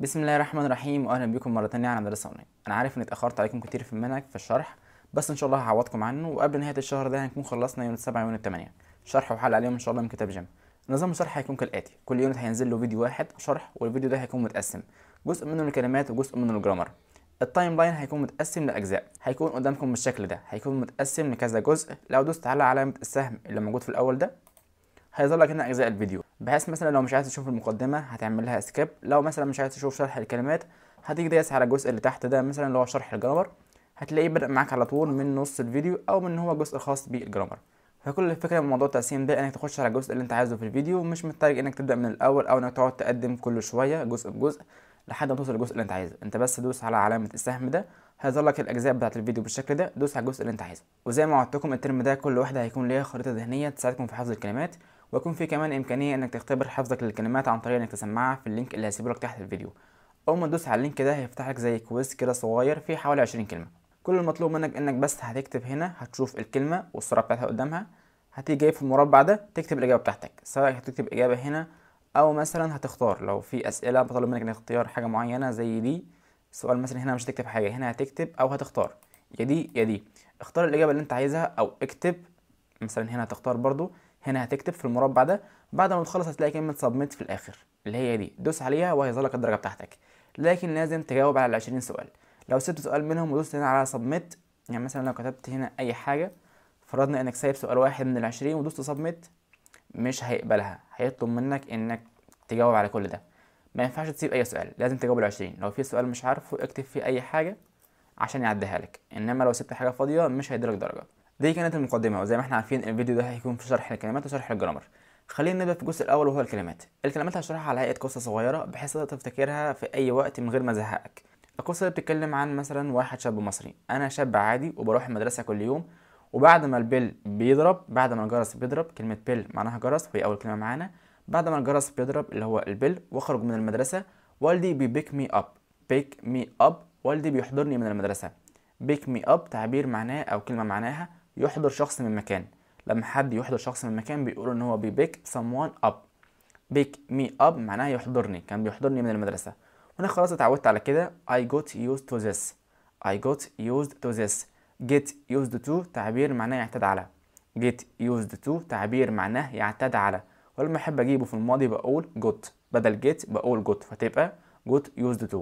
بسم الله الرحمن الرحيم واهلا بكم مره تانية على مدرسه اونلاين انا عارف ان اتاخرت عليكم كتير في المنهج في الشرح بس ان شاء الله هعوضكم عنه وقبل نهايه الشهر ده هنكون خلصنا يونت 7 ويونت 8 شرح وحل عليهم ان شاء الله من كتاب جيم نظام الشرح هيكون كالاتي كل يونت هينزل له فيديو واحد شرح والفيديو ده هيكون متقسم جزء منه الكلمات وجزء منه الجرامر التايم لاين هيكون متقسم لاجزاء هيكون قدامكم بالشكل ده هيكون متقسم لكذا جزء لو دوست على علامه السهم اللي موجود في الاول ده هيظهر لك هنا اجزاء الفيديو بحيث مثلا لو مش عايز تشوف المقدمه هتعمل لها سكيب لو مثلا مش عايز تشوف شرح الكلمات هتيجي دايس على الجزء اللي تحت ده مثلا اللي هو شرح الجرامر هتلاقيه بدأ معاك على طول من نص الفيديو او من هو جزء خاص بالجرامر فكل الفكره من موضوع التقسيم ده انك تخش على الجزء اللي انت عايزه في الفيديو مش محتاج انك تبدا من الاول او انك تقعد تقدم كل شويه جزء بجزء لحد ما توصل للجزء اللي انت عايزه انت بس دوس على علامه السهم ده هيظهر لك الاجزاء بتاعه الفيديو بالشكل ده دوس على الجزء اللي انت عايزه وزي ما وعدتكم الترم ده كل واحده هيكون ليها خريطه ذهنيه تساعدكم في حفظ الكلمات ويكون في كمان امكانيه انك تختبر حفظك للكلمات عن طريق انك تسمعها في اللينك اللي هسيبه لك تحت الفيديو اول ما تدوس على اللينك ده هيفتح لك زي كويز كده صغير فيه حوالي 20 كلمه كل المطلوب منك انك بس هتكتب هنا هتشوف الكلمه والصوره بتاعتها قدامها هتيجي جاي في المربع ده تكتب الاجابه بتاعتك سواء هتكتب اجابه هنا او مثلا هتختار لو في اسئله بطلب منك انك تختار حاجه معينه زي دي سؤال مثلا هنا مش هتكتب حاجه هنا هتكتب او هتختار يا دي يا دي اختار الاجابه اللي انت عايزها او اكتب مثلا هنا هتختار برضو هنا هتكتب في المربع ده بعد ما تخلص هتلاقي كلمه سبميت في الاخر اللي هي دي دوس عليها وهيظهر لك الدرجه بتاعتك لكن لازم تجاوب على العشرين سؤال لو سبت سؤال منهم ودوست هنا على سبميت يعني مثلا لو كتبت هنا اي حاجه فرضنا انك سايب سؤال واحد من العشرين ودوست سبميت مش هيقبلها هيطلب منك انك تجاوب على كل ده ما ينفعش تسيب اي سؤال لازم تجاوب العشرين لو في سؤال مش عارفه اكتب فيه اي حاجه عشان يعديها لك انما لو سبت حاجه فاضيه مش هيديلك درجه دي كانت المقدمة وزي ما احنا عارفين الفيديو ده هيكون في شرح الكلمات وشرح الجرامر خلينا نبدأ في الجزء الأول وهو الكلمات الكلمات هشرحها على هيئة قصة صغيرة بحيث تقدر تفتكرها في أي وقت من غير ما أزهقك القصة دي بتتكلم عن مثلا واحد شاب مصري أنا شاب عادي وبروح المدرسة كل يوم وبعد ما البيل بيضرب بعد ما الجرس بيضرب كلمة بيل معناها جرس وهي أول كلمة معانا بعد ما الجرس بيضرب اللي هو البيل واخرج من المدرسة والدي بيبيك مي أب بيك مي أب والدي بيحضرني من المدرسة بيك مي أب تعبير معناه أو كلمة معناها يحضر شخص من مكان لما حد يحضر شخص من مكان بيقولوا ان هو بيبيك someone up بيك مي up معناها يحضرني كان بيحضرني من المدرسة وانا خلاص اتعودت على كده I got used to this I got used to this get used to تعبير معناه يعتاد على get used to تعبير معناه يعتاد على ولما احب اجيبه في الماضي بقول got بدل get بقول got فتبقى got used to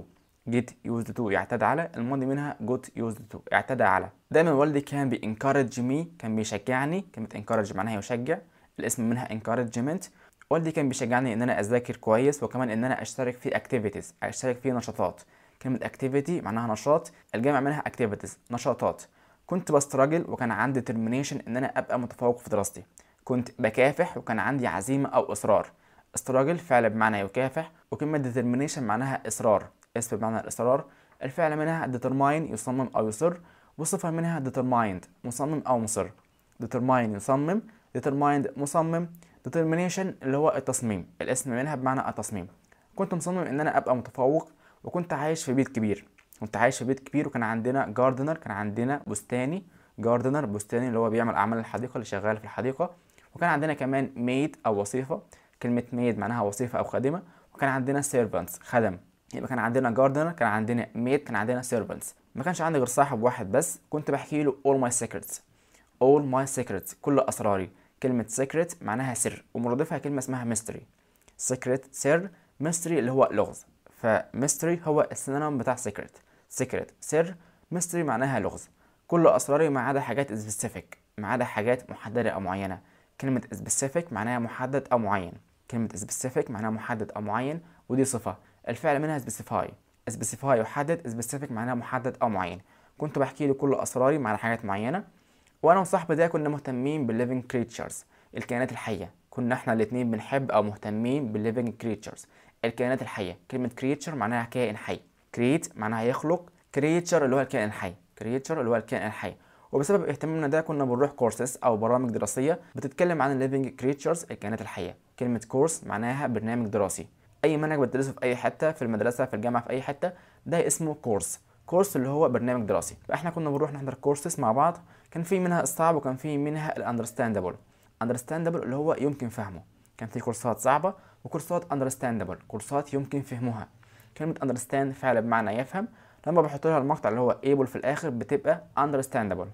get used to يعتاد على الماضي منها got used to اعتاد على دايما والدي كان بينكرج مي كان بيشجعني كلمة encourage معناها يشجع الاسم منها encouragement والدي كان بيشجعني ان انا اذاكر كويس وكمان ان انا اشترك في activities اشترك في نشاطات كلمة activity معناها نشاط الجامع منها activities نشاطات كنت بستراجل وكان عندي determination ان انا ابقى متفوق في دراستي كنت بكافح وكان عندي عزيمة او اصرار استراجل فعل بمعنى يكافح وكلمة determination معناها اصرار اس بمعنى الإصرار الفعل منها determine يصمم أو يصر والصفة منها determined مصمم أو مصر determine يصمم determined مصمم determination اللي هو التصميم الاسم منها بمعنى التصميم كنت مصمم ان انا ابقى متفوق وكنت عايش في بيت كبير كنت عايش في بيت كبير وكان عندنا جاردنر كان عندنا بستاني جاردنر بستاني اللي هو بيعمل اعمال الحديقه اللي شغال في الحديقه وكان عندنا كمان ميد او وصيفه كلمه ميد معناها وصيفه او خادمه وكان عندنا سيرفنتس خدم يبقى كان عندنا جاردنر كان عندنا ميد كان عندنا سيرفنتس ما كانش عندي غير صاحب واحد بس كنت بحكي له all my secrets all my secrets كل اسراري كلمه secret معناها سر ومرادفها كلمه اسمها mystery secret سر mystery اللي هو لغز فميستري هو السينونيم بتاع secret secret سر mystery معناها لغز كل اسراري ما عدا حاجات سبيسيفيك ما عدا حاجات محدده او معينه كلمه سبيسيفيك معناها محدد او معين كلمه سبيسيفيك معناها محدد او معين ودي صفه الفعل منها سبيسيفاي سبيسيفاي يحدد سبيسيفيك معناها محدد او معين كنت بحكي له كل اسراري مع حاجات معينه وانا وصاحبي ده كنا مهتمين بالليفنج كريتشرز الكائنات الحيه كنا احنا الاثنين بنحب او مهتمين بالليفنج كريتشرز الكائنات الحيه كلمه كريتشر معناها كائن حي كريت معناها يخلق كريتشر اللي هو الكائن الحي كريتشر اللي هو الكائن الحي وبسبب اهتمامنا ده كنا بنروح كورسز او برامج دراسيه بتتكلم عن الليفنج كريتشرز الكائنات الحيه كلمه كورس معناها برنامج دراسي اي منهج بتدرسه في اي حته في المدرسه في الجامعه في اي حته ده اسمه كورس كورس اللي هو برنامج دراسي فاحنا كنا بنروح نحضر كورسز مع بعض كان في منها الصعب وكان في منها الاندرستاندبل اندرستاندبل اللي هو يمكن فهمه كان في كورسات صعبه وكورسات اندرستاندبل كورسات يمكن فهمها كلمه اندرستاند فعلا بمعنى يفهم لما بحط لها المقطع اللي هو ايبل في الاخر بتبقى اندرستاندبل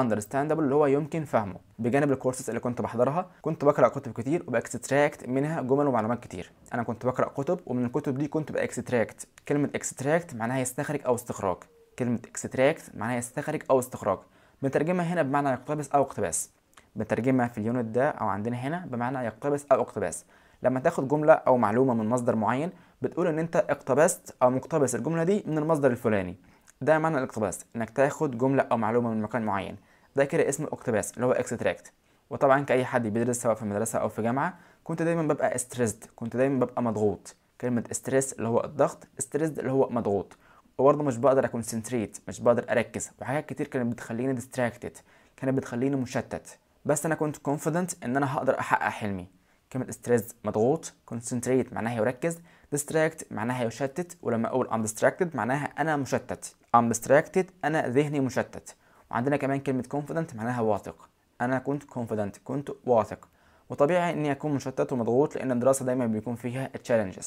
understandable اللي هو يمكن فهمه بجانب الكورسات اللي كنت بحضرها كنت بقرا كتب كتير وباكستراكت منها جمل ومعلومات كتير انا كنت بقرا كتب ومن الكتب دي كنت باكستراكت كلمه اكستراكت معناها يستخرج او استخراج كلمه اكستراكت معناها يستخرج او استخراج بنترجمها هنا بمعنى يقتبس او اقتباس بنترجمها في اليونت ده او عندنا هنا بمعنى يقتبس او اقتباس لما تاخد جمله او معلومه من مصدر معين بتقول ان انت اقتبست او مقتبس الجمله دي من المصدر الفلاني ده معنى الاقتباس انك تاخد جمله او معلومه من مكان معين ده كده اسمه اقتباس اللي هو اكستراكت وطبعا كاي حد بيدرس سواء في مدرسه او في جامعه كنت دايما ببقى ستريسد كنت دايما ببقى مضغوط كلمه ستريس اللي هو الضغط ستريسد اللي هو مضغوط وبرضه مش بقدر اكونسنتريت مش بقدر اركز وحاجات كتير كانت بتخليني ديستراكتد كانت بتخليني مشتت بس انا كنت كونفيدنت ان انا هقدر احقق حلمي كلمه ستريس مضغوط كونسنتريت معناها يركز distract معناها يشتت ولما اقول I'm distracted معناها انا مشتت I'm distracted انا ذهني مشتت وعندنا كمان كلمة confident معناها واثق انا كنت confident كنت واثق وطبيعي اني اكون مشتت ومضغوط لان الدراسة دايما بيكون فيها challenges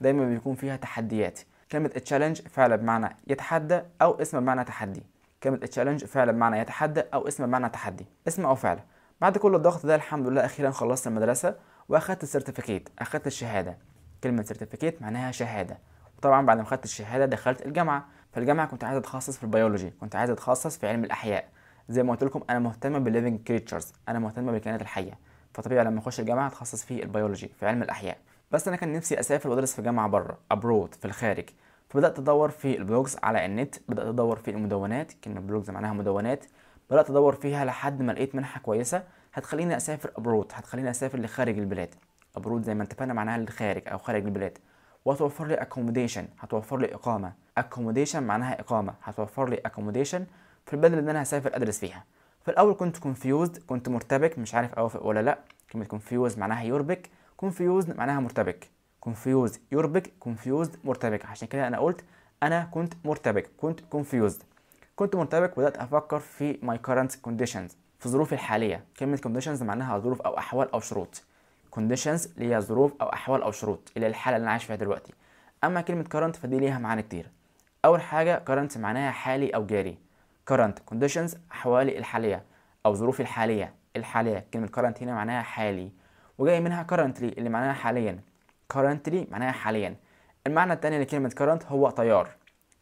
دايما بيكون فيها تحديات كلمة challenge فعلا بمعنى يتحدى او اسم بمعنى تحدي كلمة challenge فعلا بمعنى يتحدى او اسم بمعنى تحدي اسم او فعل بعد كل الضغط ده الحمد لله اخيرا خلصت المدرسة واخدت السيرتيفيكيت اخدت الشهادة كلمه سيرتيفيكيت معناها شهاده وطبعا بعد ما خدت الشهاده دخلت الجامعه فالجامعه كنت عايز اتخصص في البيولوجي كنت عايز اتخصص في علم الاحياء زي ما قلت لكم انا مهتمه بالليفنج كريتشرز انا مهتمه بالكائنات الحيه فطبيعي لما اخش الجامعه اتخصص في البيولوجي في علم الاحياء بس انا كان نفسي اسافر وادرس في جامعه بره ابرود في الخارج فبدات ادور في البلوجز على النت بدات ادور في المدونات كلمه بلوجز معناها مدونات بدات ادور فيها لحد ما لقيت منحه كويسه هتخليني اسافر ابرود هتخليني اسافر لخارج البلاد ابرود زي ما اتفقنا معناها للخارج او خارج البلاد وهتوفر لي اكوموديشن هتوفر لي اقامه اكوموديشن معناها اقامه هتوفر لي اكوموديشن في البلد اللي انا هسافر ادرس فيها في الاول كنت كونفيوزد كنت مرتبك مش عارف اوافق ولا لا كلمه كونفيوز معناها يربك كونفيوزد معناها مرتبك كونفيوز يربك كونفيوزد مرتبك عشان كده انا قلت انا كنت مرتبك كنت كونفيوزد كنت مرتبك وبدات افكر في ماي كارنت كونديشنز في ظروفي الحاليه كلمه كونديشنز معناها ظروف او احوال او شروط كونديشنز اللي هي ظروف او احوال او شروط اللي هي الحاله اللي انا عايش فيها دلوقتي اما كلمه current فدي ليها معاني كتير اول حاجه current معناها حالي او جاري current conditions احوالي الحاليه او ظروفي الحاليه الحاليه كلمه current هنا معناها حالي وجاي منها currently اللي معناها حاليا currently معناها حاليا المعنى الثاني لكلمه current هو تيار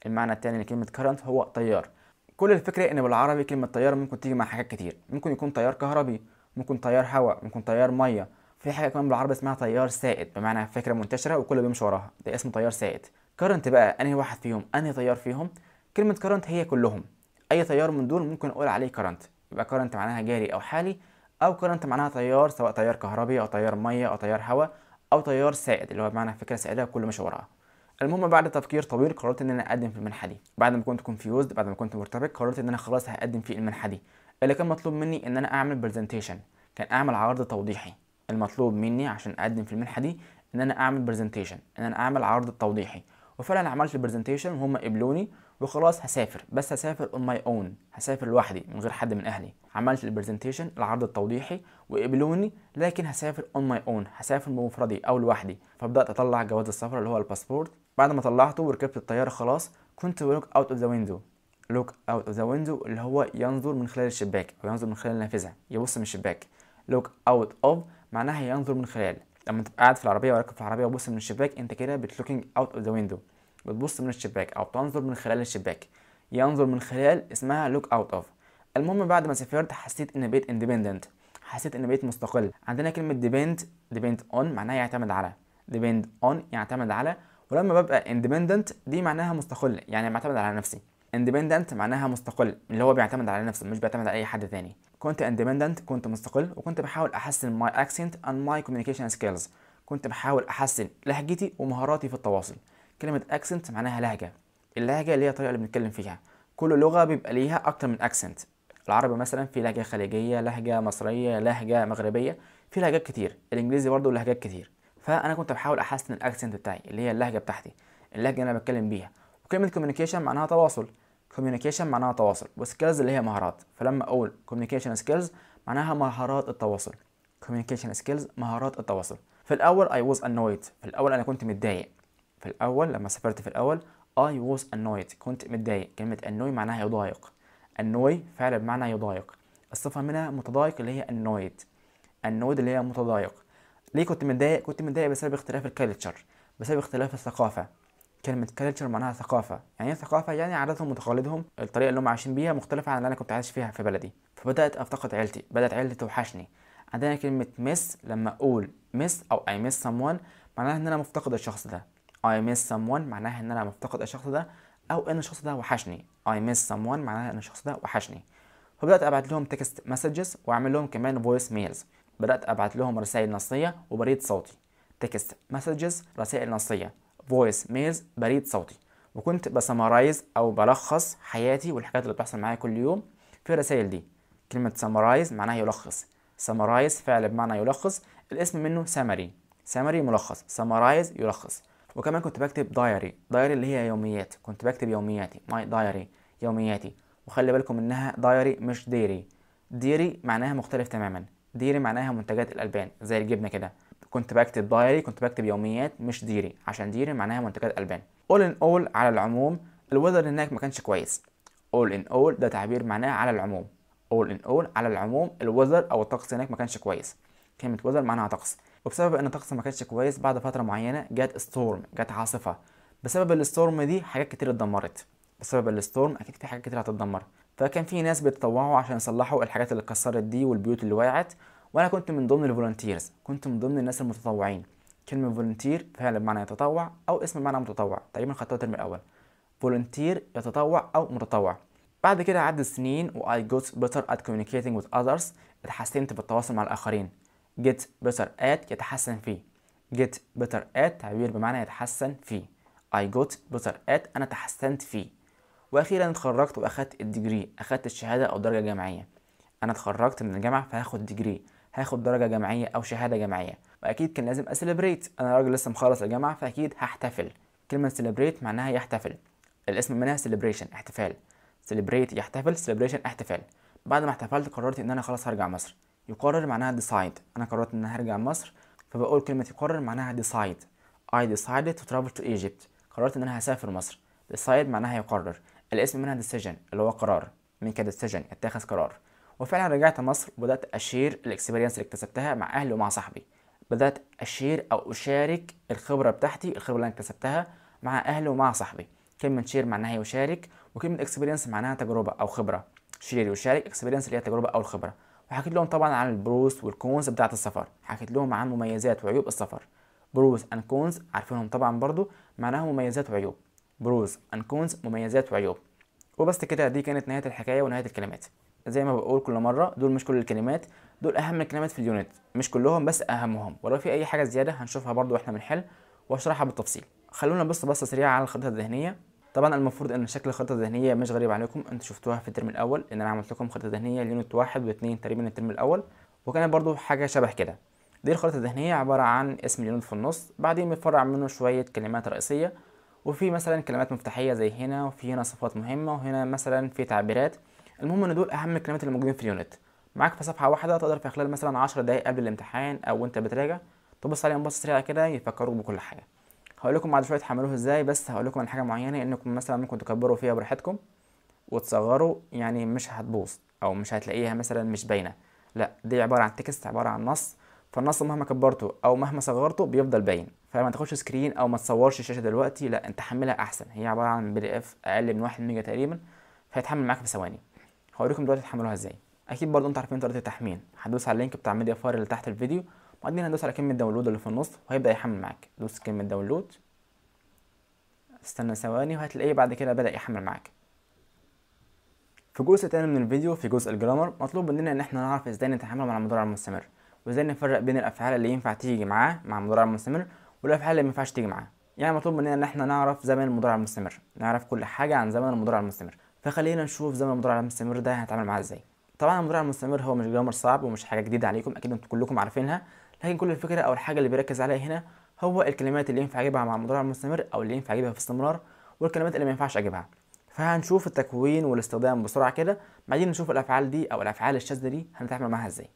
المعنى الثاني لكلمه current هو تيار كل الفكره ان بالعربي كلمه تيار ممكن تيجي مع حاجات كتير ممكن يكون تيار كهربي ممكن تيار هواء ممكن تيار ميه في حاجه كمان بالعربي اسمها تيار سائد بمعنى فكره منتشره وكله بيمشي وراها ده اسمه تيار سائد كرنت بقى انهي واحد فيهم انهي تيار فيهم كلمه كرنت هي كلهم اي تيار من دول ممكن اقول عليه كرنت يبقى كرنت معناها جاري او حالي او كرنت معناها تيار سواء تيار كهربي او تيار ميه او تيار هواء او تيار سائد اللي هو بمعنى فكره سائده وكله ماشي وراها المهم بعد تفكير طويل قررت ان انا اقدم في المنحه دي بعد ما كنت كونفيوزد بعد ما كنت مرتبك قررت ان انا خلاص هقدم في المنحه دي اللي كان مطلوب مني ان انا اعمل برزنتيشن كان اعمل عرض توضيحي المطلوب مني عشان اقدم في المنحه دي ان انا اعمل برزنتيشن ان انا اعمل عرض توضيحي وفعلا عملت البرزنتيشن وهم قبلوني وخلاص هسافر بس هسافر اون ماي اون هسافر لوحدي من غير حد من اهلي عملت البرزنتيشن العرض التوضيحي وقبلوني لكن هسافر اون ماي اون هسافر بمفردي او لوحدي فبدات اطلع جواز السفر اللي هو الباسبورت بعد ما طلعته وركبت الطياره خلاص كنت لوك اوت اوف ذا ويندو لوك اوت اوف ذا ويندو اللي هو ينظر من خلال الشباك او ينظر من خلال النافذه يبص من الشباك لوك اوت اوف معناها ينظر من خلال لما تبقى قاعد في العربيه وراكب في العربيه وبص من الشباك انت كده بتلوكينج اوت اوف ذا ويندو بتبص من الشباك او بتنظر من خلال الشباك ينظر من خلال اسمها لوك اوت اوف المهم بعد ما سافرت حسيت ان بقيت اندبندنت حسيت ان بقيت مستقل عندنا كلمه ديبند ديبند اون معناها يعتمد على ديبند اون يعتمد على ولما ببقى اندبندنت دي معناها مستقل يعني معتمد على نفسي اندبندنت معناها مستقل اللي هو بيعتمد على نفسه مش بيعتمد على اي حد ثاني كنت اندبندنت كنت مستقل وكنت بحاول احسن ماي اكسنت اند ماي كوميونيكيشن سكيلز كنت بحاول احسن لهجتي ومهاراتي في التواصل كلمه اكسنت معناها لهجه اللهجه اللي هي الطريقه اللي بنتكلم فيها كل لغه بيبقى ليها اكتر من اكسنت العربي مثلا في لهجه خليجيه لهجه مصريه لهجه مغربيه في لهجات كتير الانجليزي برضه لهجات كتير فانا كنت بحاول احسن الاكسنت بتاعي اللي هي اللهجه بتاعتي اللهجه اللي انا بتكلم بيها وكلمه كوميونيكيشن معناها تواصل كوميونيكيشن معناها تواصل وسكيلز اللي هي مهارات فلما اقول كوميونيكيشن سكيلز معناها مهارات التواصل كوميونيكيشن سكيلز مهارات التواصل في الاول I was annoyed في الاول انا كنت متضايق في الاول لما سافرت في الاول I was annoyed كنت متضايق كلمة annoy معناها يضايق annoy فعل بمعنى يضايق الصفة منها متضايق اللي هي annoyed annoyed اللي هي متضايق ليه كنت متضايق كنت متضايق بسبب اختلاف الكالتشر بسبب اختلاف الثقافة كلمة كلتشر معناها ثقافة يعني ايه ثقافة يعني عاداتهم وتقاليدهم الطريقة اللي هم عايشين بيها مختلفة عن اللي أنا كنت عايش فيها في بلدي فبدأت أفتقد عيلتي بدأت عيلتي توحشني عندنا كلمة مس لما أقول مس أو مس سام someone معناها إن أنا مفتقد الشخص ده مس سام someone معناها إن أنا مفتقد الشخص ده أو إن الشخص ده وحشني مس سام someone معناها إن الشخص ده وحشني فبدأت أبعت لهم تكست مسجز وأعمل لهم كمان فويس ميلز بدأت أبعت لهم رسائل نصية وبريد صوتي تكست مسجز رسائل نصية فويس ميلز بريد صوتي وكنت بسمرايز او بلخص حياتي والحاجات اللي بتحصل معايا كل يوم في الرسائل دي كلمة سمرايز معناها يلخص سمرايز فعل بمعنى يلخص الاسم منه سامري سامري ملخص سمرايز يلخص وكمان كنت بكتب دايري دايري اللي هي يوميات كنت بكتب يومياتي ماي دايري يومياتي وخلي بالكم انها دايري مش ديري ديري معناها مختلف تماما ديري معناها منتجات الالبان زي الجبنه كده كنت بكتب دايري كنت بكتب يوميات مش ديري عشان ديري معناها منتجات البان اول ان اول على العموم الوذر هناك ما كانش كويس اول ان اول ده تعبير معناه على العموم اول ان اول على العموم الوذر او الطقس هناك ما كانش كويس كلمه وذر معناها طقس وبسبب ان الطقس ما كانش كويس بعد فتره معينه جت ستورم جت عاصفه بسبب الستورم دي حاجات كتير اتدمرت بسبب الستورم اكيد في حاجات كتير هتتدمر فكان في ناس بيتطوعوا عشان يصلحوا الحاجات اللي اتكسرت دي والبيوت اللي وقعت وانا كنت من ضمن الفولنتيرز كنت من ضمن الناس المتطوعين كلمه فولنتير فعلا بمعنى يتطوع او اسم بمعنى متطوع تقريبا خدتها الترم الاول فولنتير يتطوع او متطوع بعد كده عدت سنين و I got better at communicating with others اتحسنت بالتواصل مع الآخرين get better at يتحسن فيه get better at تعبير بمعنى يتحسن فيه I got better at أنا تحسنت فيه وأخيرا اتخرجت وأخدت الديجري أخدت الشهادة أو الدرجة الجامعية أنا اتخرجت من الجامعة فهاخد ديجري هاخد درجه جامعيه او شهاده جامعيه واكيد كان لازم اسليبريت انا راجل لسه مخلص الجامعه فاكيد هحتفل كلمه سليبريت معناها يحتفل الاسم منها سليبريشن احتفال سليبريت يحتفل سليبريشن احتفال بعد ما احتفلت قررت ان انا خلاص هرجع مصر يقرر معناها ديسايد انا قررت ان انا هرجع مصر فبقول كلمه يقرر معناها ديسايد I decided to travel to Egypt قررت ان انا هسافر مصر decide معناها يقرر الاسم منها decision اللي هو قرار من كده decision اتخذ قرار وفعلا رجعت مصر وبدات اشير الاكسبيرينس اللي اكتسبتها مع اهلي ومع صاحبي بدات اشير او اشارك الخبره بتاعتي الخبره اللي انا اكتسبتها مع اهلي ومع صاحبي كلمه شير معناها يشارك إيه؟ وكلمه اكسبيرينس معناها تجربه او خبره شير يشارك اكسبيرينس اللي هي تجربه او الخبره وحكيت لهم طبعا عن البروس والكونز بتاعه السفر حكيت لهم عن مميزات وعيوب السفر بروز اند كونز عارفينهم طبعا برضو معناها مميزات وعيوب بروز اند كونز مميزات وعيوب وبس كده دي كانت نهايه الحكايه ونهايه الكلمات زي ما بقول كل مره دول مش كل الكلمات دول اهم الكلمات في اليونت مش كلهم بس اهمهم ولو في اي حاجه زياده هنشوفها برضو واحنا بنحل واشرحها بالتفصيل خلونا نبص بصه سريعه على الخطه الذهنيه طبعا المفروض ان شكل الخطه الذهنيه مش غريب عليكم انتوا شفتوها في الترم الاول ان انا عملت لكم خطه ذهنيه ليونت واحد واثنين تقريبا الترم الاول وكانت برضو حاجه شبه كده دي الخطه الذهنيه عباره عن اسم اليونت في النص بعدين بنفرع منه شويه كلمات رئيسيه وفي مثلا كلمات مفتاحيه زي هنا وفي هنا صفات مهمه وهنا مثلا في تعبيرات المهم ان دول اهم الكلمات اللي موجودين في اليونت معاك في صفحه واحده تقدر في خلال مثلا 10 دقائق قبل الامتحان او وانت بتراجع تبص عليهم بص سريعه كده يفكروك بكل حاجه هقول لكم بعد شويه تحملوه ازاي بس هقول لكم عن حاجه معينه انكم مثلا ممكن تكبروا فيها براحتكم وتصغروا يعني مش هتبوظ او مش هتلاقيها مثلا مش باينه لا دي عباره عن تكست عباره عن نص فالنص مهما كبرته او مهما صغرته بيفضل باين فما تاخدش سكرين او ما تصورش الشاشه دلوقتي لا انت حملها احسن هي عباره عن بي دي اف اقل من 1 ميجا تقريبا فهيتحمل معاك في ثواني هوريكم دلوقتي تحملوها ازاي اكيد برضو انتوا عارفين طريقه التحميل هدوس على اللينك بتاع ميديا فاير اللي تحت الفيديو وبعدين هدوس على كلمه داونلود اللي في النص وهيبدا يحمل معاك دوس كلمه داونلود استنى ثواني وهتلاقيه بعد كده بدا يحمل معاك في جزء تاني من الفيديو في جزء الجرامر مطلوب مننا ان احنا نعرف ازاي نتعامل مع المضارع المستمر وازاي نفرق بين الافعال اللي ينفع تيجي معاه مع المضارع المستمر والافعال اللي ما ينفعش تيجي معاه يعني مطلوب مننا ان احنا نعرف زمن المضارع المستمر نعرف كل حاجه عن زمن المضارع المستمر فخلينا نشوف زمن المدرع المستمر ده هنتعامل معاه ازاي طبعا المدرع المستمر هو مش جرامر صعب ومش حاجه جديده عليكم اكيد انتم كلكم عارفينها لكن كل الفكره او الحاجه اللي بيركز عليها هنا هو الكلمات اللي ينفع اجيبها مع المدرع المستمر او اللي ينفع اجيبها في استمرار والكلمات اللي ما ينفعش اجيبها فهنشوف التكوين والاستخدام بسرعه كده بعدين نشوف الافعال دي او الافعال الشاذه دي هنتعامل معاها ازاي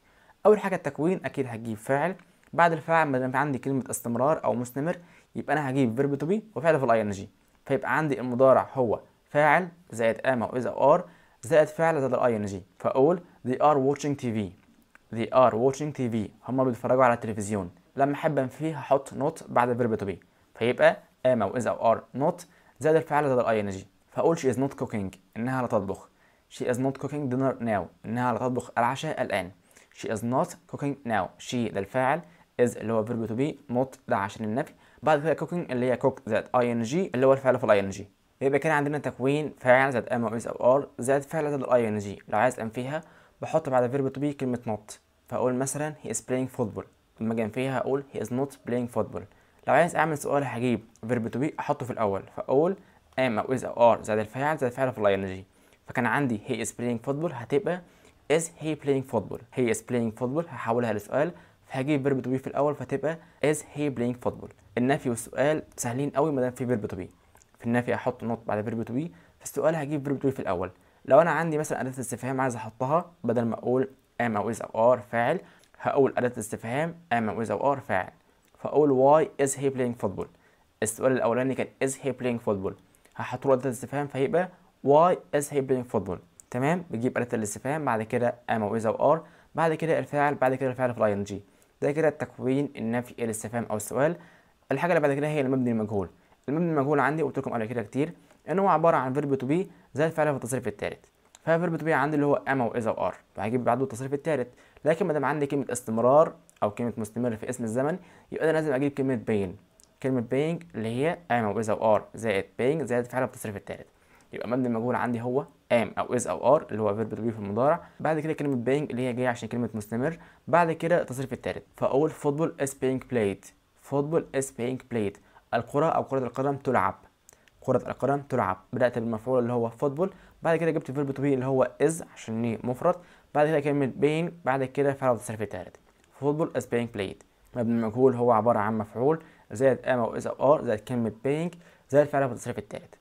اول حاجه التكوين اكيد هتجيب فاعل بعد الفاعل ما دام عندي كلمه استمرار او مستمر يبقى انا هجيب فيرب تو بي وفعل في الاي ان جي فيبقى عندي المضارع هو فاعل زائد اما واذا ار زائد فعل زائد الاي ان جي فاقول they are watching TV they are watching TV هما بيتفرجوا على التلفزيون لما احب انفيه هحط نوت بعد الفيرب تو بي فيبقى اما واذا ار نوت زائد الفعل زائد الاي ان جي فاقول she is not cooking انها لا تطبخ she is not cooking dinner now انها لا تطبخ العشاء الان she is not cooking now she ده الفاعل is اللي هو verb to be not ده عشان النفي بعد كده cooking اللي هي cook زائد ing اللي هو الفعل في ال ing يبقى كده عندنا تكوين فاعل زائد ام او اس او ار زائد فعل زائد الاي ان جي لو عايز انفيها بحط بعد فيرب تو بي كلمه نوت فاقول مثلا هي از بلاينج فوتبول لما اجي انفيها اقول هي از نوت بلاينج فوتبول لو عايز اعمل سؤال هجيب فيرب تو بي احطه في الاول فاقول ام او از او ار زائد الفاعل زائد فعل في الاي ان جي فكان عندي هي از بلاينج فوتبول هتبقى از هي بلاينج فوتبول هي از بلاينج فوتبول هحولها لسؤال فهجيب فيرب تو بي في الاول فتبقى از هي بلاينج فوتبول النفي والسؤال سهلين قوي ما دام في فيرب تو بي في النفي احط نوت بعد فيرب تو بي فالسؤال هجيب فيرب تو بي في الاول لو انا عندي مثلا اداه استفهام عايز احطها بدل ما اقول ام او از او ار فاعل هقول اداه استفهام ام او از او ار فاعل فاقول واي از هي بلاينج فوتبول السؤال الاولاني كان از هي بلاينج فوتبول هحط له اداه استفهام فهيبقى واي از هي بلاينج فوتبول تمام بجيب اداه الاستفهام بعد كده ام او از او ار بعد كده الفاعل بعد كده الفاعل في الاي ان جي ده كده التكوين النفي الاستفهام او السؤال الحاجه اللي بعد كده هي المبني المجهول المبني المجهول عندي قلت لكم قبل كده كتير ان هو عباره عن فيرب تو بي زي الفعل في التصريف الثالث ففيرب تو بي عندي اللي هو اما واذا وار فهجيب بعده التصريف الثالث لكن ما دام عندي كلمه استمرار او كلمه مستمر في اسم الزمن يبقى انا لازم اجيب كلمه بين كلمه بينج اللي هي ام او از او ار زائد بينج زائد فعل التصريف الثالث يبقى مبني المجهول عندي هو ام او از او ار اللي هو فيرب تو بي في المضارع بعد كده كلمه بينج اللي هي جايه عشان كلمه مستمر بعد كده التصريف الثالث فاقول فوتبول از بينج بلايد فوتبول از بينج بلايد الكرة أو كرة القدم تلعب كرة القدم تلعب بدأت بالمفعول اللي هو فوتبول بعد كده جبت فيرب تو بي اللي هو إز عشان إيه مفرد بعد كده كلمة بين بعد كده فعل وتصريف التالت فوتبول از بينج بلايد مبني المجهول هو عبارة عن مفعول زائد ام او از او ار زائد كلمة بينج زائد فعل التصريف التالت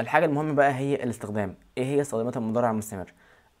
الحاجة المهمة بقى هي الاستخدام ايه هي استخدامات المضارع المستمر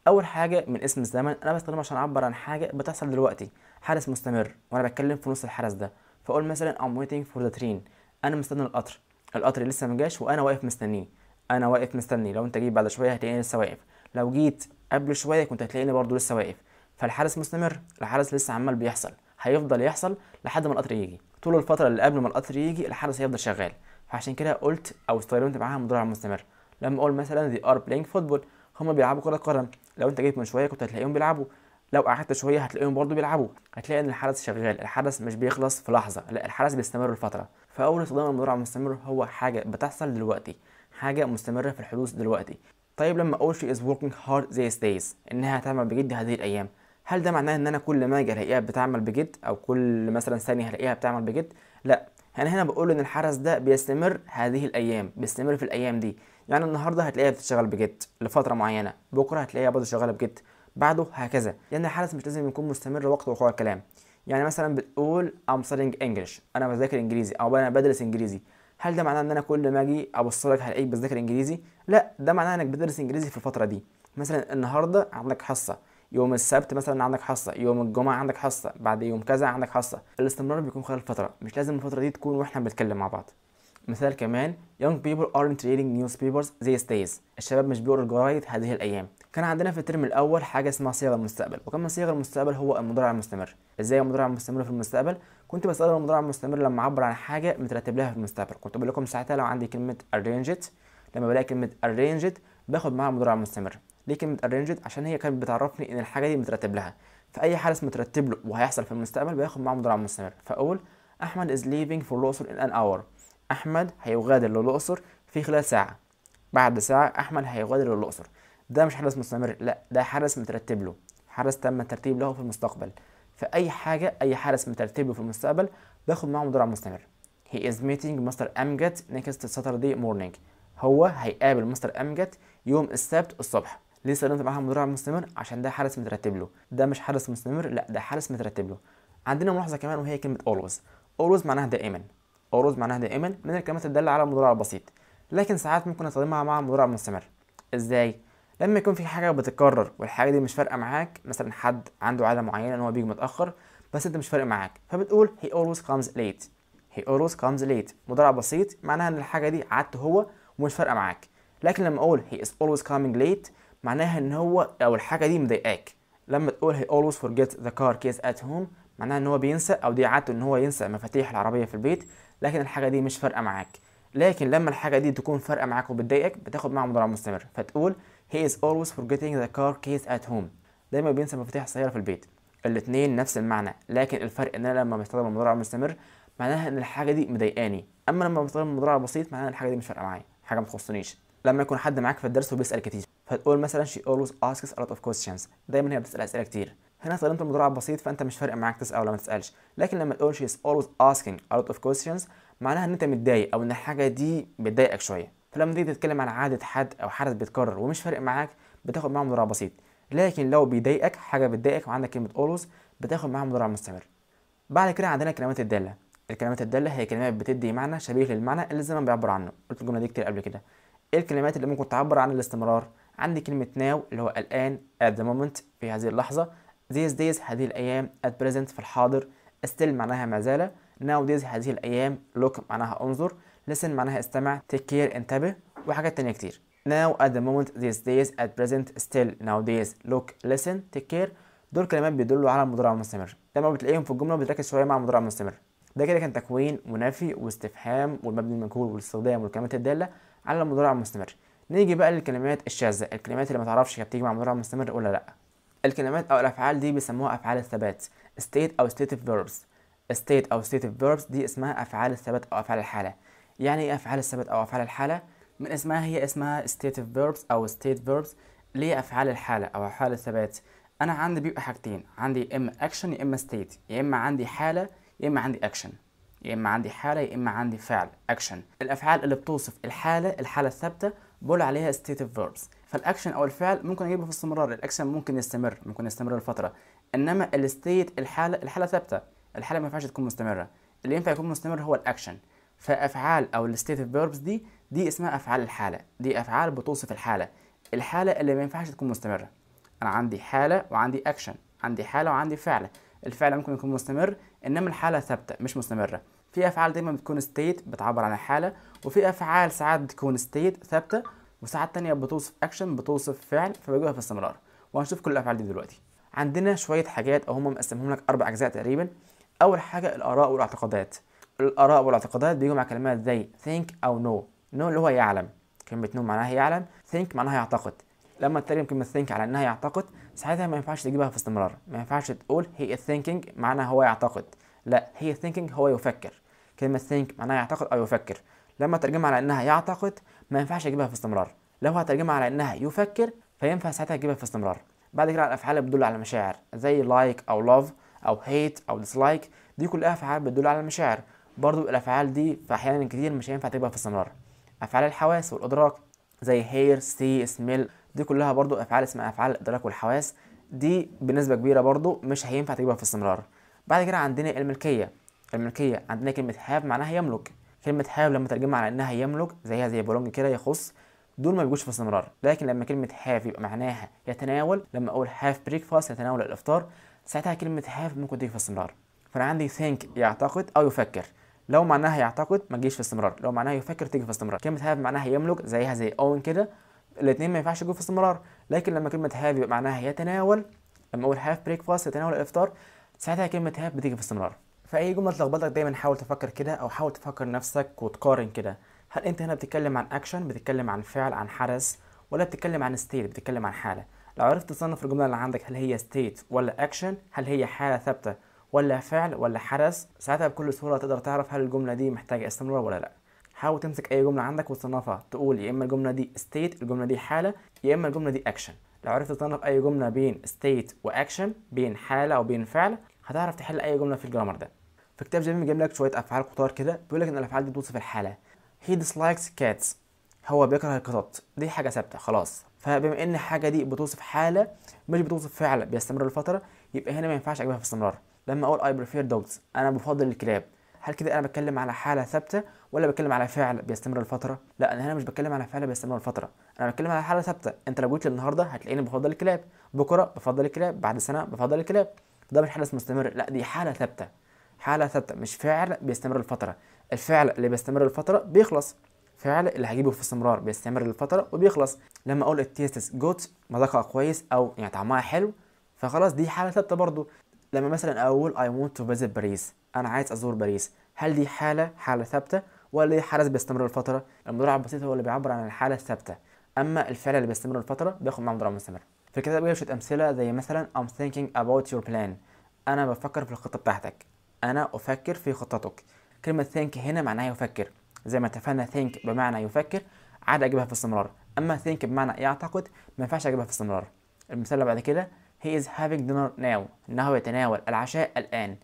اول حاجة من اسم الزمن انا بستخدمه عشان اعبر عن حاجة بتحصل دلوقتي حدث مستمر وانا بتكلم في نص الحدث ده فاقول مثلا I'm waiting for the train انا مستني القطر القطر لسه ما جاش وانا واقف مستنيه انا واقف مستني لو انت جيت بعد شويه هتلاقيني لسه واقف لو جيت قبل شويه كنت هتلاقيني برضه لسه واقف فالحدث مستمر الحدث لسه عمال بيحصل هيفضل يحصل لحد ما القطر يجي طول الفتره اللي قبل ما القطر يجي الحدث هيفضل شغال فعشان كده قلت او استخدمت معاها مضارع مستمر لما اقول مثلا دي ار بلاينج فوتبول هما بيلعبوا كره قدم لو انت جيت من شويه كنت هتلاقيهم بيلعبوا لو قعدت شويه هتلاقيهم برضو بيلعبوا هتلاقي ان الحدث شغال الحدث مش بيخلص في لحظه لا الحدث بيستمر الفتره فأول استخدام المضارع المستمر هو حاجة بتحصل دلوقتي حاجة مستمرة في الحدوث دلوقتي طيب لما أقول شي از وركينج هارد زي days إنها تعمل بجد هذه الأيام هل ده معناه إن أنا كل ما أجي ألاقيها بتعمل بجد أو كل مثلا ثانية هلاقيها بتعمل بجد؟ لأ أنا هنا بقول إن الحرس ده بيستمر هذه الأيام بيستمر في الأيام دي يعني النهاردة هتلاقيها بتشتغل بجد لفترة معينة بكرة هتلاقيها برضه شغالة بجد بعده هكذا لأن الحرس مش لازم يكون مستمر وقت وقوع الكلام يعني مثلا بتقول I'm studying English أنا بذاكر إنجليزي أو أنا بدرس إنجليزي هل ده معناه إن أنا كل ما أجي أبص لك هلاقيك بتذاكر إنجليزي؟ لا ده معناه إنك بتدرس إنجليزي في الفترة دي مثلا النهاردة عندك حصة يوم السبت مثلا عندك حصه يوم الجمعه عندك حصه بعد يوم كذا عندك حصه الاستمرار بيكون خلال فتره مش لازم الفتره دي تكون واحنا بنتكلم مع بعض مثال كمان young people aren't reading newspapers these days الشباب مش بيقروا الجرايد هذه الايام كان عندنا في الترم الاول حاجه اسمها صيغ المستقبل وكان من صيغ المستقبل هو المضارع المستمر ازاي المضارع المستمر في المستقبل كنت بسال المضارع المستمر لما اعبر عن حاجه مترتب لها في المستقبل كنت بقول لكم ساعتها لو عندي كلمه arrange it لما بلاقي كلمه arrange it باخد معاها المضارع المستمر ليه كلمه arrange it عشان هي كانت بتعرفني ان الحاجه دي مترتب لها فاي حدث مترتب له وهيحصل في المستقبل باخد معاه مضارع مستمر فاقول احمد is leaving for الاقصر in an hour أحمد هيغادر للأقصر في خلال ساعة بعد ساعة أحمد هيغادر للأقصر ده مش حدث مستمر لا ده حدث مترتب له حدث تم الترتيب له في المستقبل فأي حاجة أي حرس مترتب له في المستقبل باخد معاه مدرع مستمر he is meeting مستر أمجد next Saturday morning هو هيقابل مستر أمجد يوم السبت الصبح ليه سلمت معاها مدرع مستمر عشان ده حرس مترتب له ده مش حرس مستمر لا ده حرس مترتب له عندنا ملاحظة كمان وهي كلمة always always معناها دائما أو روز معناها دائما من الكلمات الدالة على المضارع البسيط لكن ساعات ممكن نستخدمها مع مضارع مستمر إزاي؟ لما يكون في حاجة بتتكرر والحاجة دي مش فارقة معاك مثلا حد عنده عادة معينة إن هو بيجي متأخر بس أنت مش فارق معاك فبتقول هي اولويز كامز ليت هي اولويز كامز ليت مضارع بسيط معناها إن الحاجة دي عادته هو ومش فارقة معاك لكن لما أقول هي از اولويز كامينج ليت معناها إن هو أو الحاجة دي مضايقاك لما تقول هي اولويز فورجيت ذا كار كيز ات هوم معناها ان هو بينسى او دي عادته ان هو ينسى مفاتيح العربيه في البيت لكن الحاجه دي مش فارقه معاك لكن لما الحاجه دي تكون فارقه معاك وبتضايقك بتاخد معاها مضارع مستمر فتقول he is always forgetting the car keys at home دايما بينسى مفاتيح السياره في البيت الاثنين نفس المعنى لكن الفرق ان انا لما بستخدم المضارع المستمر معناها ان الحاجه دي مضايقاني اما لما بستخدم المضارع البسيط معناها ان الحاجه دي مش فارقه معايا حاجه ما تخصنيش لما يكون حد معاك في الدرس وبيسال كتير فتقول مثلا she always asks a lot of questions دايما هي بتسال اسئله كتير هنا طالما انت المضارع بسيط فانت مش فارق معاك تسال ولا ما تسالش لكن لما تقول she is always asking a lot of questions معناها ان انت متضايق او ان الحاجه دي بتضايقك شويه فلما تيجي تتكلم عن عاده حد او حدث بيتكرر ومش فارق معاك بتاخد معاه مضارع بسيط لكن لو بيضايقك حاجه بتضايقك وعندك كلمه always بتاخد معاها مضارع مستمر بعد كده عندنا كلمات الداله الكلمات الداله هي كلمات بتدي معنى شبيه للمعنى اللي الزمن بيعبر عنه قلت الجمله دي كتير قبل كده ايه الكلمات اللي ممكن تعبر عن الاستمرار عندي كلمه ناو اللي هو الان at the moment في هذه اللحظه these days هذه الأيام at present في الحاضر still معناها ما زال nowadays هذه الأيام look معناها انظر listen معناها استمع take care انتبه وحاجات تانية كتير now at the moment these days at present still nowadays look listen take care دول كلمات بيدلوا على المضارع المستمر لما بتلاقيهم في الجملة بتركز شوية مع المضارع المستمر ده كده كان تكوين منافي واستفهام والمبني المجهول والاستخدام والكلمات الدالة على المضارع المستمر نيجي بقى للكلمات الشاذة الكلمات اللي ما تعرفش هي بتيجي مع المضارع المستمر ولا لأ الكلمات أو الأفعال دي بيسموها أفعال الثبات state أو of verbs state أو of verbs دي اسمها أفعال الثبات أو أفعال الحالة يعني إيه أفعال الثبات أو أفعال الحالة؟ من اسمها هي اسمها of verbs أو state verbs اللي هي أفعال الحالة أو أفعال الثبات أنا عندي بيبقى حاجتين عندي يا إما action يا إما state يا إما عندي حالة يا إما عندي action يا إما عندي حالة يا إما عندي فعل action الأفعال اللي بتوصف الحالة الحالة الثابتة بقول عليها of verbs فالاكشن او الفعل ممكن اجيبه في استمرار الاكشن ممكن يستمر ممكن يستمر لفتره انما الستيت الحاله الحاله ثابته الحاله ما ينفعش تكون مستمره اللي ينفع يكون مستمر هو الاكشن فافعال او الستيت فيربس دي دي اسمها افعال الحاله دي افعال بتوصف الحاله الحاله اللي ما ينفعش تكون مستمره انا عندي حاله وعندي اكشن عندي حاله وعندي فعل الفعل ممكن يكون مستمر انما الحاله ثابته مش مستمره في افعال دايما بتكون ستيت بتعبر عن الحاله وفي افعال ساعات بتكون ستيت ثابته وساعات تانية بتوصف اكشن بتوصف فعل فبيجيبها في استمرار وهنشوف كل الافعال دي دلوقتي عندنا شويه حاجات او هم مقسمهم لك اربع اجزاء تقريبا اول حاجه الاراء والاعتقادات الاراء والاعتقادات بيجوا مع كلمات زي think او no no اللي هو يعلم كلمه no معناها يعلم think معناها يعتقد لما تترجم كلمه think على انها يعتقد ساعتها ما ينفعش تجيبها في استمرار ما ينفعش تقول هي thinking معناها هو يعتقد لا هي thinking هو يفكر كلمه think معناها يعتقد او يفكر لما ترجمها على انها يعتقد ما ينفعش اجيبها في استمرار لو هترجمها على انها يفكر فينفع ساعتها اجيبها في استمرار بعد كده على الافعال بتدل على مشاعر زي لايك او لاف او هيت او ديسلايك دي كلها افعال بتدل على المشاعر برضو الافعال دي في احيانا كتير مش هينفع تجيبها في استمرار افعال الحواس والادراك زي هير سي سميل دي كلها برضو افعال اسمها افعال الادراك والحواس دي بنسبه كبيره برضو مش هينفع تجيبها في استمرار بعد كده عندنا الملكيه الملكيه عندنا كلمه هاف معناها يملك كلمة have لما ترجمها على إنها يملك زيها زي belong كده يخص دول ما بيجوش في استمرار لكن لما كلمة هاف يبقى معناها يتناول لما أقول هاف بريكفاست يتناول الإفطار ساعتها كلمة هاف ممكن تيجي في استمرار فأنا عندي ثينك يعتقد أو يفكر لو معناها يعتقد ما تجيش في استمرار لو معناها يفكر تيجي في استمرار كلمة هاف معناها يملك زيها زي أون كده الاثنين ما ينفعش يجوا في استمرار لكن لما كلمة هاف يبقى معناها يتناول لما أقول هاف بريكفاست يتناول الإفطار ساعتها كلمة هاف بتيجي في استمرار فاي جمله تلخبطك دايما حاول تفكر كده او حاول تفكر نفسك وتقارن كده هل انت هنا بتتكلم عن اكشن بتتكلم عن فعل عن حدث ولا بتتكلم عن ستيت بتتكلم عن حاله لو عرفت تصنف الجمله اللي عندك هل هي ستيت ولا اكشن هل هي حاله ثابته ولا فعل ولا حدث ساعتها بكل سهوله تقدر تعرف هل الجمله دي محتاجه استمرار ولا لا حاول تمسك اي جمله عندك وتصنفها تقول يا اما الجمله دي ستيت الجمله دي حاله يا اما الجمله دي اكشن لو عرفت تصنف اي جمله بين ستيت واكشن بين حاله او بين فعل هتعرف تحل اي جمله في الجرامر ده في كتاب جميل جايب لك شويه افعال كتار كده بيقول لك ان الافعال دي بتوصف الحاله هي dislikes cats هو بيكره القطط دي حاجه ثابته خلاص فبما ان الحاجه دي بتوصف حاله مش بتوصف فعل بيستمر لفتره يبقى هنا ما ينفعش اجيبها في استمرار لما اقول اي بريفير dogs انا بفضل الكلاب هل كده انا بتكلم على حاله ثابته ولا بتكلم على فعل بيستمر لفتره لا انا هنا مش بتكلم على فعل بيستمر لفتره انا بتكلم على حاله ثابته انت لو جيت لي النهارده هتلاقيني بفضل الكلاب بكره بفضل الكلاب بعد سنه بفضل الكلاب ده مش حدث مستمر لا دي حاله ثابته حاله ثابته مش فعل بيستمر لفتره الفعل اللي بيستمر لفتره بيخلص فعل اللي هجيبه في استمرار بيستمر لفتره وبيخلص لما اقول التيستس جوت مذاقها كويس او يعني طعمها حلو فخلاص دي حاله ثابته برضو لما مثلا اقول اي ونت تو فيزيت باريس انا عايز ازور باريس هل دي حاله حاله ثابته ولا دي حدث بيستمر لفتره المضارع البسيط هو اللي بيعبر عن الحاله الثابته اما الفعل اللي بيستمر لفتره بياخد معاه مضارع مستمر فالكتاب شوية أمثلة زي مثلا I'm thinking about your plan أنا بفكر في الخطة بتاعتك أنا أفكر في خطتك كلمة think هنا معناها يفكر زي ما اتفقنا think بمعنى يفكر عاد أجيبها في استمرار أما think بمعنى يعتقد ما ينفعش أجيبها في استمرار المثال اللي بعد كده he is having dinner now إنه يتناول العشاء الآن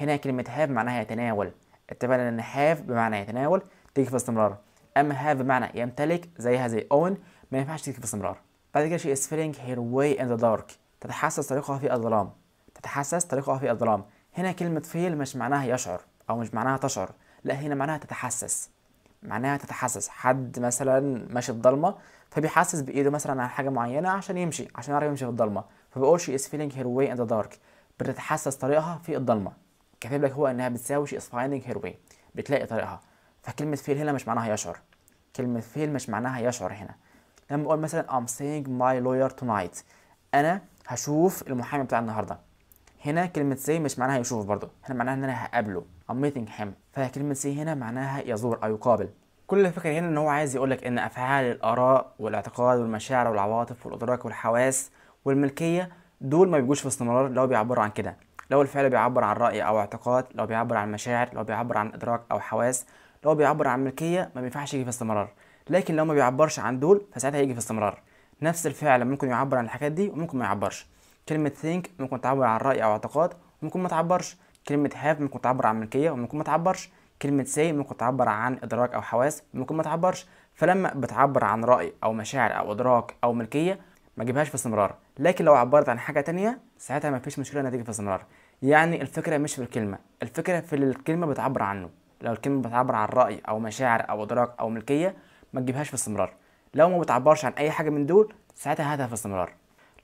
هنا كلمة have معناها يتناول اتفقنا إن have بمعنى يتناول تيجي في استمرار أما have بمعنى يمتلك زيها زي own ما ينفعش تيجي في استمرار بعد كده she is feeling her way in the dark تتحسس طريقها في الظلام تتحسس طريقها في الظلام هنا كلمة فيل مش معناها يشعر أو مش معناها تشعر لا هنا معناها تتحسس معناها تتحسس حد مثلا ماشي في ضلمة فبيحسس بإيده مثلا على حاجة معينة عشان يمشي عشان يعرف يمشي في الضلمة فبيقول she is feeling her way in the dark بتتحسس طريقها في الضلمة كاتب لك هو إنها بتساوي she is finding her way بتلاقي طريقها فكلمة فيل هنا مش معناها يشعر كلمة فيل مش معناها يشعر هنا لما اقول مثلا I'm seeing my lawyer tonight انا هشوف المحامي بتاع النهارده هنا كلمة سي مش معناها يشوف برضه هنا معناها ان انا هقابله I'm meeting him فكلمة سي هنا معناها يزور او يقابل كل الفكرة هنا ان هو عايز يقول لك ان افعال الاراء والاعتقاد والمشاعر والعواطف والادراك والحواس والملكية دول ما بيجوش في استمرار لو بيعبروا عن كده لو الفعل بيعبر عن رأي او اعتقاد لو بيعبر عن مشاعر لو بيعبر عن ادراك او حواس لو بيعبر عن ملكية ما بينفعش يجي في استمرار لكن لو ما بيعبرش عن دول فساعتها هيجي في استمرار نفس الفعل ممكن يعبر عن الحاجات دي وممكن ما يعبرش كلمة think ممكن تعبر عن رأي أو اعتقاد وممكن ما تعبرش كلمة have ممكن تعبر عن ملكية وممكن ما تعبرش كلمة say ممكن تعبر عن إدراك أو حواس ممكن ما تعبرش فلما بتعبر عن رأي أو مشاعر أو إدراك أو ملكية ما تجيبهاش في استمرار لكن لو عبرت عن حاجة تانية ساعتها ما فيش مشكلة إنها تيجي في استمرار يعني الفكرة مش في الكلمة الفكرة في الكلمة بتعبر عنه لو الكلمة بتعبر عن رأي أو مشاعر أو إدراك أو ملكية ما تجيبهاش في استمرار لو ما بتعبرش عن اي حاجه من دول ساعتها هاتها في استمرار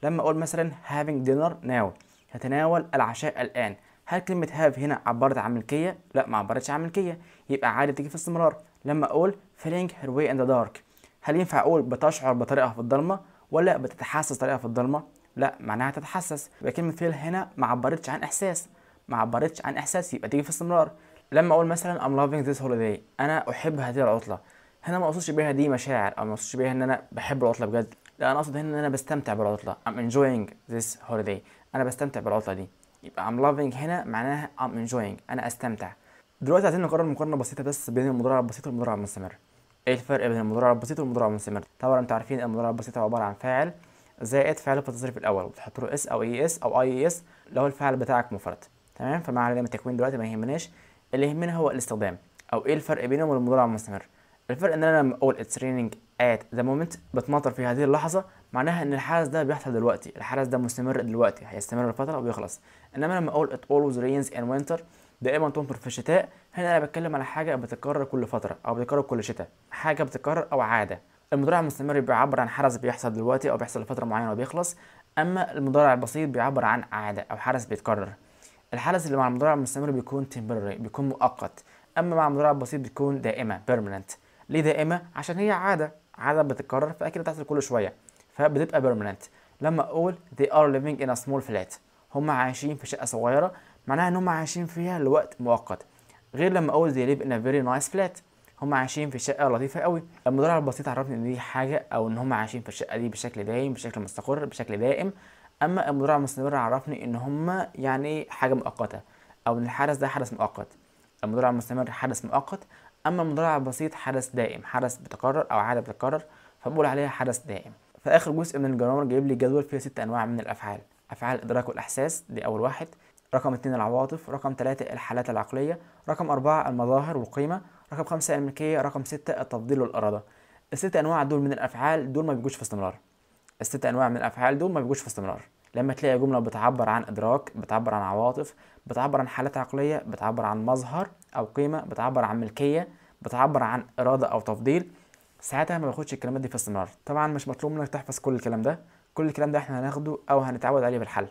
لما اقول مثلا having dinner now هتناول العشاء الان هل كلمة هاف هنا عبرت عن ملكية؟ لا ما عبرتش عن ملكية يبقى عادي تيجي في استمرار لما أقول feeling her way in the dark هل ينفع أقول بتشعر بطريقها في الضلمة ولا بتتحسس طريقها في الضلمة؟ لا معناها تتحسس يبقى كلمة feel هنا ما عبرتش عن إحساس ما عبرتش عن إحساس يبقى تيجي في استمرار لما أقول مثلا I'm loving this holiday أنا أحب هذه العطلة هنا ما اقصدش بيها دي مشاعر او ما اقصدش بيها ان انا بحب العطله بجد لا انا اقصد هنا ان انا بستمتع بالعطله I'm enjoying this holiday انا بستمتع بالعطله دي يبقى I'm loving هنا معناها I'm enjoying انا استمتع دلوقتي عايزين نقرر مقارنه بسيطه بس بين المضارع البسيط والمضارع المستمر ايه الفرق بين المضارع البسيط والمضارع المستمر طبعا انتوا عارفين المضارع البسيط عباره عن فاعل زائد فعل في الاول وبتحط له اس او اي e اس او اي اس e اللي هو الفعل بتاعك مفرد تمام فما علينا من التكوين دلوقتي ما يهمناش اللي يهمنا هو الاستخدام او ايه الفرق بينهم والمضارع المستمر الفرق ان انا لما اقول اتس ريننج ات ذا مومنت بتمطر في هذه اللحظه معناها ان الحدث ده بيحصل دلوقتي الحدث ده مستمر دلوقتي هيستمر لفتره وبيخلص انما لما اقول ات اولويز رينز ان وينتر دائما تمطر في الشتاء هنا انا بتكلم على حاجه بتتكرر كل فتره او بتتكرر كل شتاء حاجه بتتكرر او عاده المضارع المستمر بيعبر عن حدث بيحصل دلوقتي او بيحصل لفتره معينه وبيخلص اما المضارع البسيط بيعبر عن عاده او حدث بيتكرر الحدث اللي مع المضارع المستمر بيكون temporary بيكون مؤقت اما مع المضارع البسيط بيكون دائمه permanent ليه دائمه عشان هي عاده عاده بتتكرر فاكيد بتحصل كل شويه فبتبقى بيرمننت لما اقول they are living in a small flat هم عايشين في شقه صغيره معناها ان هم عايشين فيها لوقت مؤقت غير لما اقول they live in a very nice flat هم عايشين في شقه لطيفه قوي المضارع البسيط عرفني ان دي حاجه او ان هم عايشين في الشقه دي بشكل دايم بشكل مستقر بشكل دائم اما المضارع المستمر عرفني ان هم يعني حاجه مؤقته او ان الحدث ده حدث مؤقت المضارع المستمر حدث مؤقت اما المضارع البسيط حدث دائم حدث بتكرر او عاده بتتكرر فبقول عليها حدث دائم فاخر جزء من الجرامر جايب لي جدول فيه ست انواع من الافعال افعال الادراك والاحساس دي اول واحد رقم اتنين العواطف رقم تلاتة الحالات العقلية رقم أربعة المظاهر والقيمة رقم خمسة الملكية رقم ستة التفضيل والإرادة الست أنواع دول من الأفعال دول ما بيجوش في استمرار الست أنواع من الأفعال دول ما بيجوش في استمرار لما تلاقي جملة بتعبر عن إدراك بتعبر عن عواطف بتعبر عن حالات عقلية بتعبر عن مظهر أو قيمة بتعبر عن ملكية بتعبر عن إرادة أو تفضيل ساعتها ما باخدش الكلمات دي في استمرار طبعا مش مطلوب منك تحفظ كل الكلام ده كل الكلام ده احنا هناخده او هنتعود عليه بالحل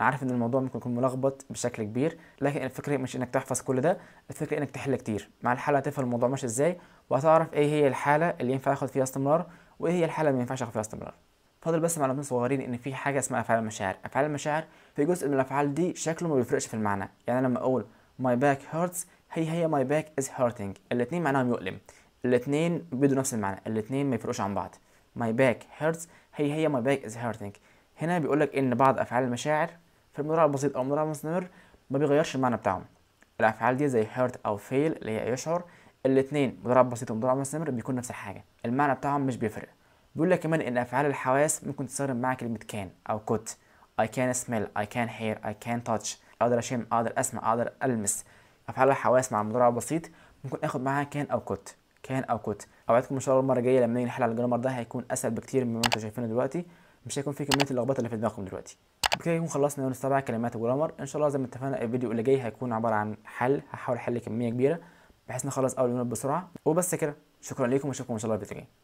عارف ان الموضوع ممكن يكون ملخبط بشكل كبير لكن الفكره مش انك تحفظ كل ده الفكره انك تحل كتير مع الحاله هتفهم الموضوع ماشي ازاي وهتعرف ايه هي الحاله اللي ينفع اخد فيها استمرار وايه هي الحاله اللي ما ينفعش اخد فيها استمرار فاضل بس معلومات صغيرين ان في حاجه اسمها افعال المشاعر افعال المشاعر في جزء من الافعال دي شكله ما بيفرقش في المعنى يعني لما اقول my back hurts هي هي my back is hurting الاثنين معناهم يؤلم الاثنين بيدوا نفس المعنى الاثنين ما يفرقوش عن بعض my back hurts هي هي my back is hurting هنا بيقول لك ان بعض افعال المشاعر في المضارع البسيط او المضارع المستمر ما بيغيرش المعنى بتاعهم الافعال دي زي hurt او fail اللي هي يشعر الاثنين مضارع بسيط ومضارع مستمر بيكون نفس الحاجه المعنى بتاعهم مش بيفرق بيقول لك كمان ان افعال الحواس ممكن تستخدم مع كلمه كان او كنت I can smell I can hear I can touch اقدر اشم اقدر اسمع اقدر المس افعال الحواس مع مضارع بسيط ممكن اخد معاها كان او كنت كان او كنت اوعدكم ان شاء الله المره الجايه لما نيجي نحل على الجرامر ده هيكون اسهل بكتير مما انتم شايفينه دلوقتي مش هيكون في كميه اللخبطه اللي في دماغكم دلوقتي بكده يكون خلصنا من السبع كلمات الجرامر ان شاء الله زي ما اتفقنا الفيديو اللي جاي هيكون عباره عن حل هحاول احل كميه كبيره بحيث نخلص اول يونت بسرعه وبس كده شكرا لكم واشوفكم ان شاء الله الفيديو الجاي